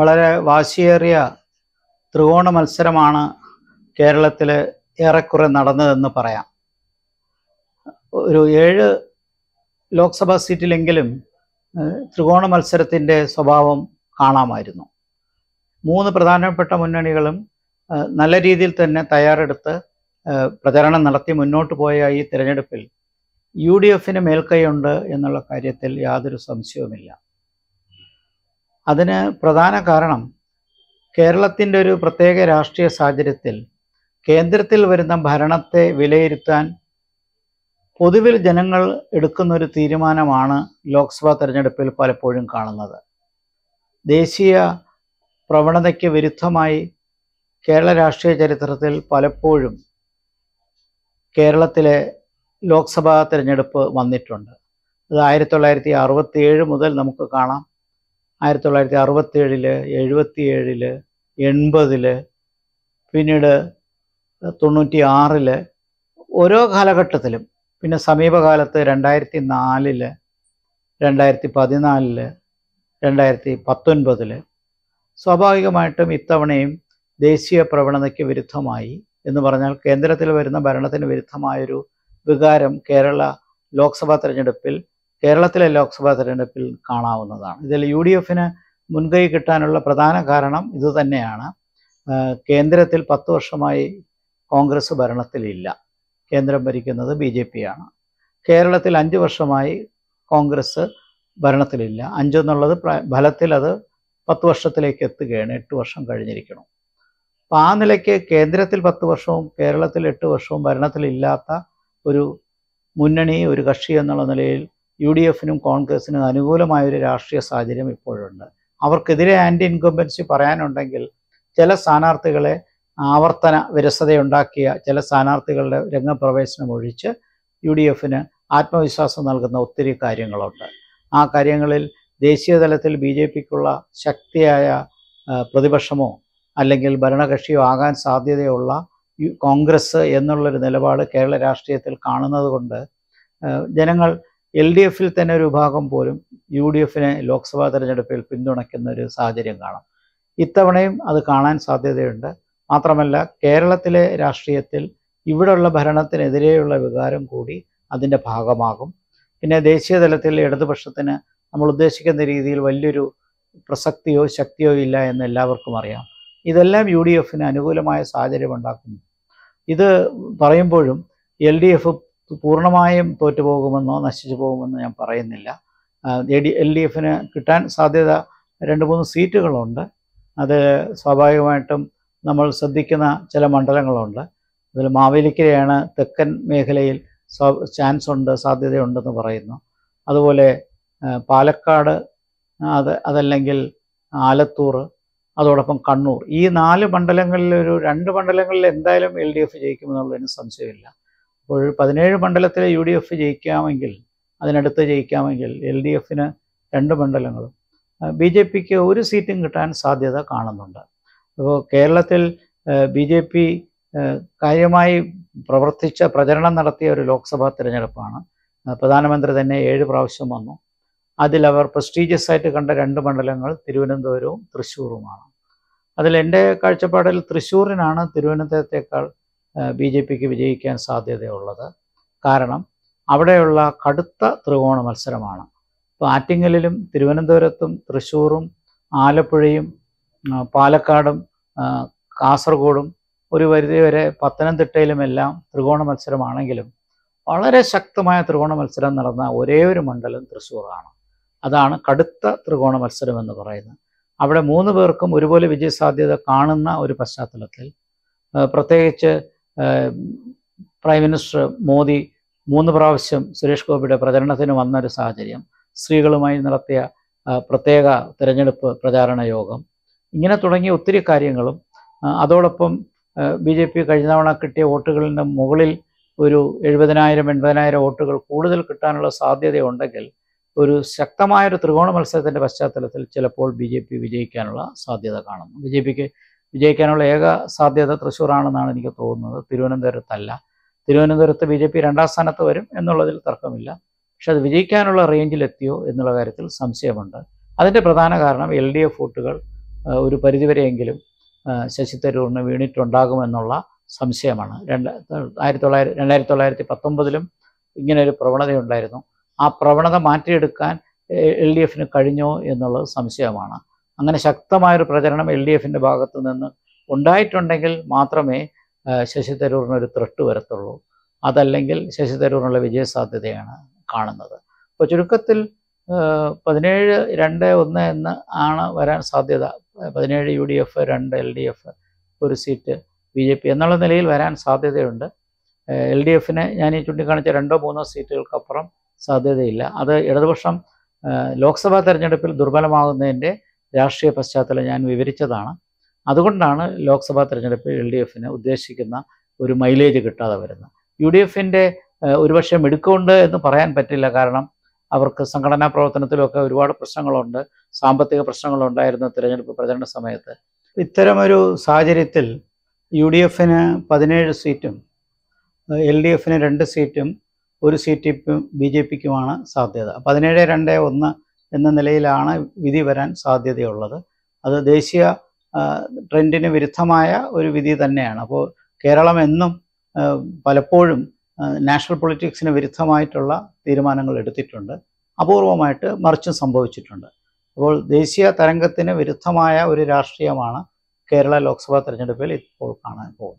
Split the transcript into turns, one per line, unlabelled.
വളരെ വാശിയേറിയ ത്രികോണ മത്സരമാണ് കേരളത്തിൽ ഏറെക്കുറെ നടന്നതെന്ന് പറയാം ഒരു ഏഴ് ലോക്സഭാ സീറ്റിലെങ്കിലും ത്രികോണ മത്സരത്തിൻ്റെ സ്വഭാവം കാണാമായിരുന്നു മൂന്ന് പ്രധാനപ്പെട്ട മുന്നണികളും നല്ല രീതിയിൽ തന്നെ തയ്യാറെടുത്ത് പ്രചരണം നടത്തി മുന്നോട്ട് പോയ ഈ തിരഞ്ഞെടുപ്പിൽ യു ഡി എഫിന് മേൽക്കൈയുണ്ട് എന്നുള്ള കാര്യത്തിൽ യാതൊരു സംശയവുമില്ല അതിന് പ്രധാന കാരണം കേരളത്തിൻ്റെ ഒരു പ്രത്യേക രാഷ്ട്രീയ സാഹചര്യത്തിൽ കേന്ദ്രത്തിൽ വരുന്ന ഭരണത്തെ വിലയിരുത്താൻ പൊതുവിൽ ജനങ്ങൾ എടുക്കുന്ന ഒരു തീരുമാനമാണ് ലോക്സഭാ തെരഞ്ഞെടുപ്പിൽ പലപ്പോഴും കാണുന്നത് ദേശീയ പ്രവണതയ്ക്ക് വിരുദ്ധമായി കേരള രാഷ്ട്രീയ ചരിത്രത്തിൽ പലപ്പോഴും കേരളത്തിലെ ലോക്സഭാ തിരഞ്ഞെടുപ്പ് വന്നിട്ടുണ്ട് അത് ആയിരത്തി തൊള്ളായിരത്തി ഏഴ് മുതൽ നമുക്ക് കാണാം ആയിരത്തി തൊള്ളായിരത്തി അറുപത്തേഴില് എഴുപത്തിയേഴില് എൺപതില് പിന്നീട് തൊണ്ണൂറ്റി ആറില് ഓരോ കാലഘട്ടത്തിലും പിന്നെ സമീപകാലത്ത് രണ്ടായിരത്തി നാലില് രണ്ടായിരത്തി പതിനാലില് രണ്ടായിരത്തി പത്തൊൻപതില് സ്വാഭാവികമായിട്ടും ഇത്തവണയും ദേശീയ പ്രവണതയ്ക്ക് വിരുദ്ധമായി എന്ന് പറഞ്ഞാൽ കേന്ദ്രത്തിൽ വരുന്ന ഭരണത്തിന് വിരുദ്ധമായൊരു വികാരം കേരള ലോക്സഭാ തെരഞ്ഞെടുപ്പിൽ കേരളത്തിലെ ലോക്സഭാ തെരഞ്ഞെടുപ്പിൽ കാണാവുന്നതാണ് ഇതിൽ യു ഡി എഫിന് മുൻകൈ കിട്ടാനുള്ള പ്രധാന കാരണം ഇതുതന്നെയാണ് കേന്ദ്രത്തിൽ പത്ത് വർഷമായി കോൺഗ്രസ് ഭരണത്തിലില്ല കേന്ദ്രം ഭരിക്കുന്നത് ബി ജെ പിയാണ് കേരളത്തിൽ അഞ്ച് വർഷമായി കോൺഗ്രസ് ഭരണത്തിലില്ല അഞ്ചെന്നുള്ളത് ഫലത്തിൽ അത് പത്ത് വർഷത്തിലേക്ക് എത്തുകയാണ് എട്ട് വർഷം കഴിഞ്ഞിരിക്കണം അപ്പം ആ നിലയ്ക്ക് കേന്ദ്രത്തിൽ പത്ത് വർഷവും കേരളത്തിൽ എട്ട് വർഷവും ഭരണത്തിലില്ലാത്ത ഒരു മുന്നണി ഒരു കക്ഷി എന്നുള്ള നിലയിൽ യു ഡി എഫിനും കോൺഗ്രസിനും അനുകൂലമായ ഒരു രാഷ്ട്രീയ സാഹചര്യം ഇപ്പോഴുണ്ട് അവർക്കെതിരെ ആൻറ്റി ഇൻകംബൻസി പറയാനുണ്ടെങ്കിൽ ചില സ്ഥാനാർത്ഥികളെ ആവർത്തന വിരസതയുണ്ടാക്കിയ ചില സ്ഥാനാർത്ഥികളുടെ രംഗപ്രവേശനം ഒഴിച്ച് യു ഡി എഫിന് ആത്മവിശ്വാസം നൽകുന്ന ഒത്തിരി കാര്യങ്ങളുണ്ട് ആ കാര്യങ്ങളിൽ ദേശീയ തലത്തിൽ ബി ജെ പിക്കുള്ള ശക്തിയായ പ്രതിപക്ഷമോ അല്ലെങ്കിൽ ഭരണകക്ഷിയോ ആകാൻ സാധ്യതയുള്ള കോൺഗ്രസ് എന്നുള്ളൊരു നിലപാട് കേരള രാഷ്ട്രീയത്തിൽ കാണുന്നത് കൊണ്ട് ജനങ്ങൾ എൽ ഡി എഫിൽ തന്നെ ഒരു വിഭാഗം പോലും യു ഡി എഫിനെ ലോക്സഭാ തെരഞ്ഞെടുപ്പിൽ പിന്തുണയ്ക്കുന്ന ഒരു സാഹചര്യം കാണാം ഇത്തവണയും അത് കാണാൻ സാധ്യതയുണ്ട് മാത്രമല്ല കേരളത്തിലെ രാഷ്ട്രീയത്തിൽ ഇവിടെയുള്ള ഭരണത്തിനെതിരെയുള്ള വികാരം കൂടി അതിൻ്റെ ഭാഗമാകും പിന്നെ ദേശീയ തലത്തിൽ ഇടതുപക്ഷത്തിന് നമ്മൾ ഉദ്ദേശിക്കുന്ന രീതിയിൽ വലിയൊരു പ്രസക്തിയോ ശക്തിയോ ഇല്ല എന്ന് എല്ലാവർക്കും അറിയാം ഇതെല്ലാം യു ഡി എഫിന് അനുകൂലമായ സാഹചര്യം ഉണ്ടാക്കുന്നു ഇത് പറയുമ്പോഴും എൽ ഡി എഫ് പൂർണ്ണമായും തോറ്റുപോകുമെന്നോ നശിച്ചു പോകുമെന്നോ ഞാൻ പറയുന്നില്ല എ ഡി എൽ ഡി എഫിന് കിട്ടാൻ സാധ്യത രണ്ട് മൂന്ന് സീറ്റുകളുണ്ട് അത് സ്വാഭാവികമായിട്ടും നമ്മൾ ശ്രദ്ധിക്കുന്ന ചില മണ്ഡലങ്ങളുണ്ട് അതിൽ മാവേലിക്കരയാണ് തെക്കൻ മേഖലയിൽ ചാൻസ് ഉണ്ട് സാധ്യതയുണ്ടെന്ന് പറയുന്നു അതുപോലെ പാലക്കാട് അത് അതല്ലെങ്കിൽ ആലത്തൂർ അതോടൊപ്പം കണ്ണൂർ ഈ നാല് മണ്ഡലങ്ങളിൽ ഒരു രണ്ട് മണ്ഡലങ്ങളിൽ എന്തായാലും എൽ ഡി എഫ് ജയിക്കുമെന്നുള്ളതിന് സംശയമില്ല അപ്പോൾ പതിനേഴ് മണ്ഡലത്തിലെ യു ഡി എഫ് ജയിക്കാമെങ്കിൽ അതിനടുത്ത് ജയിക്കാമെങ്കിൽ എൽ ഡി എഫിന് രണ്ട് മണ്ഡലങ്ങളും ബി ജെ പിക്ക് ഒരു സീറ്റും കിട്ടാൻ സാധ്യത കാണുന്നുണ്ട് അപ്പോൾ കേരളത്തിൽ ബി ജെ പി കാര്യമായി പ്രവർത്തിച്ച പ്രചരണം നടത്തിയ ഒരു ലോക്സഭാ തിരഞ്ഞെടുപ്പാണ് പ്രധാനമന്ത്രി തന്നെ ഏഴ് പ്രാവശ്യം വന്നു അതിലവർ പ്രസ്റ്റീജിയസ് ആയിട്ട് കണ്ട രണ്ട് മണ്ഡലങ്ങൾ തിരുവനന്തപുരവും തൃശ്ശൂരുമാണ് അതിൽ എൻ്റെ കാഴ്ചപ്പാടിൽ തൃശ്ശൂരിനാണ് തിരുവനന്തപുരത്തേക്കാൾ ബി ജെ പിക്ക് വിജയിക്കാൻ സാധ്യതയുള്ളത് കാരണം അവിടെയുള്ള കടുത്ത ത്രികോണ മത്സരമാണ് ഇപ്പോൾ ആറ്റിങ്ങലിലും തിരുവനന്തപുരത്തും തൃശ്ശൂറും ആലപ്പുഴയും പാലക്കാടും കാസർഗോഡും ഒരു പരിധിവരെ പത്തനംതിട്ടയിലുമെല്ലാം ത്രികോണ മത്സരമാണെങ്കിലും വളരെ ശക്തമായ ത്രികോണ മത്സരം നടന്ന ഒരേ ഒരു മണ്ഡലം തൃശ്ശൂറാണ് അതാണ് കടുത്ത ത്രികോണ മത്സരം എന്ന് പറയുന്നത് അവിടെ മൂന്ന് പേർക്കും ഒരുപോലെ വിജയസാധ്യത കാണുന്ന ഒരു പശ്ചാത്തലത്തിൽ പ്രത്യേകിച്ച് പ്രൈം മിനിസ്റ്റർ മോദി മൂന്ന് പ്രാവശ്യം സുരേഷ് ഗോപിയുടെ പ്രചരണത്തിന് വന്നൊരു സാഹചര്യം സ്ത്രീകളുമായി നടത്തിയ പ്രത്യേക തിരഞ്ഞെടുപ്പ് പ്രചാരണ യോഗം ഇങ്ങനെ തുടങ്ങിയ ഒത്തിരി കാര്യങ്ങളും അതോടൊപ്പം ബി ജെ പി കഴിഞ്ഞ തവണ കിട്ടിയ വോട്ടുകളിൻ്റെ മുകളിൽ ഒരു എഴുപതിനായിരം എൺപതിനായിരം വോട്ടുകൾ കൂടുതൽ കിട്ടാനുള്ള സാധ്യതയുണ്ടെങ്കിൽ ഒരു ശക്തമായൊരു ത്രികോണ മത്സരത്തിൻ്റെ പശ്ചാത്തലത്തിൽ ചിലപ്പോൾ ബി ജെ പി വിജയിക്കാനുള്ള സാധ്യത കാണുന്നു ബി ജെ പിക്ക് വിജയിക്കാനുള്ള ഏക സാധ്യത ആണെന്നാണ് എനിക്ക് തോന്നുന്നത് തിരുവനന്തപുരത്തല്ല തിരുവനന്തപുരത്ത് ബി ജെ പി രണ്ടാം സ്ഥാനത്ത് വരും എന്നുള്ളതിൽ തർക്കമില്ല പക്ഷെ അത് വിജയിക്കാനുള്ള റേഞ്ചിലെത്തിയോ എന്നുള്ള കാര്യത്തിൽ സംശയമുണ്ട് അതിൻ്റെ പ്രധാന കാരണം എൽ ഡി എഫ് വോട്ടുകൾ ഒരു പരിധിവരെയെങ്കിലും ശശി തരൂറിന് വീണിട്ടുണ്ടാകുമെന്നുള്ള സംശയമാണ് രണ്ട് ആയിരത്തി തൊള്ളായിരത്തി രണ്ടായിരത്തി തൊള്ളായിരത്തി പത്തൊമ്പതിലും ഇങ്ങനെ ഒരു പ്രവണതയുണ്ടായിരുന്നു ആ പ്രവണത മാറ്റിയെടുക്കാൻ എൽ ഡി എഫിന് കഴിഞ്ഞോ എന്നുള്ളത് സംശയമാണ് അങ്ങനെ ശക്തമായൊരു പ്രചരണം എൽ ഡി എഫിൻ്റെ ഭാഗത്തു നിന്ന് ഉണ്ടായിട്ടുണ്ടെങ്കിൽ മാത്രമേ ശശി തരൂറിനൊരു ഒരു ത്രട്ട് വരത്തുള്ളൂ അതല്ലെങ്കിൽ ശശി തരൂറിനുള്ള വിജയസാധ്യതയാണ് കാണുന്നത് അപ്പോൾ ചുരുക്കത്തിൽ പതിനേഴ് രണ്ട് ഒന്ന് എന്ന് ആണ് വരാൻ സാധ്യത പതിനേഴ് യു ഡി എഫ് രണ്ട് എൽ ഡി എഫ് ഒരു സീറ്റ് ബി ജെ പി എന്നുള്ള നിലയിൽ വരാൻ സാധ്യതയുണ്ട് എൽ ഡി എഫിന് ഞാൻ ഈ ചൂണ്ടിക്കാണിച്ച രണ്ടോ മൂന്നോ സീറ്റുകൾക്കപ്പുറം സാധ്യതയില്ല അത് ഇടതുപക്ഷം ലോക്സഭാ തെരഞ്ഞെടുപ്പിൽ ദുർബലമാകുന്നതിൻ്റെ രാഷ്ട്രീയ പശ്ചാത്തലം ഞാൻ വിവരിച്ചതാണ് അതുകൊണ്ടാണ് ലോക്സഭാ തെരഞ്ഞെടുപ്പിൽ എൽ ഡി എഫിന് ഉദ്ദേശിക്കുന്ന ഒരു മൈലേജ് കിട്ടാതെ വരുന്നത് യു ഡി എഫിൻ്റെ ഒരുപക്ഷെ മിടുക്കമുണ്ട് എന്ന് പറയാൻ പറ്റില്ല കാരണം അവർക്ക് സംഘടനാ പ്രവർത്തനത്തിലൊക്കെ ഒരുപാട് പ്രശ്നങ്ങളുണ്ട് സാമ്പത്തിക പ്രശ്നങ്ങളുണ്ടായിരുന്നു തിരഞ്ഞെടുപ്പ് പ്രചരണ സമയത്ത് ഇത്തരമൊരു സാഹചര്യത്തിൽ യു ഡി എഫിന് പതിനേഴ് സീറ്റും എൽ ഡി എഫിന് രണ്ട് സീറ്റും ഒരു സീറ്റ് ബി ജെ പിക്കുമാണ് സാധ്യത പതിനേഴ് രണ്ട് ഒന്ന് എന്ന നിലയിലാണ് വിധി വരാൻ സാധ്യതയുള്ളത് അത് ദേശീയ ട്രെൻഡിന് വിരുദ്ധമായ ഒരു വിധി തന്നെയാണ് അപ്പോൾ കേരളം എന്നും പലപ്പോഴും നാഷണൽ പൊളിറ്റിക്സിന് വിരുദ്ധമായിട്ടുള്ള തീരുമാനങ്ങൾ എടുത്തിട്ടുണ്ട് അപൂർവമായിട്ട് മറിച്ചും സംഭവിച്ചിട്ടുണ്ട് അപ്പോൾ ദേശീയ തരംഗത്തിന് വിരുദ്ധമായ ഒരു രാഷ്ട്രീയമാണ് കേരള ലോക്സഭാ തെരഞ്ഞെടുപ്പിൽ ഇപ്പോൾ കാണാൻ പോകുന്നത്